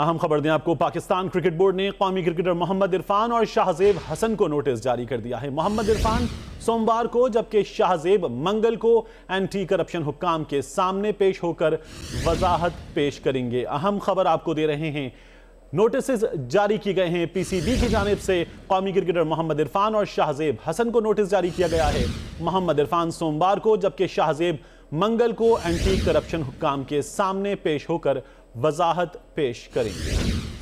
अहम खबर दें आपको पाकिस्तान क्रिकेट बोर्ड ने कौमी क्रिकेटर मोहम्मद इरफान और शाहजेब हसन को नोटिस जारी कर दिया है मोहम्मद इरफान सोमवार को जबकि शाहजेब मंगल को एंटी करप्शन हुक्काम के सामने पेश होकर वजाहत पेश करेंगे अहम खबर आपको दे रहे हैं नोटिस जारी किए गए हैं पीसीबी की जानब से कौमी क्रिकेटर मोहम्मद इरफान और शाहजेब हसन को नोटिस जारी किया गया है मोहम्मद इरफान सोमवार को जबकि शाहजेब मंगल को एंटी करप्शन हुक्काम के सामने पेश होकर वजाहत पेश करेंगे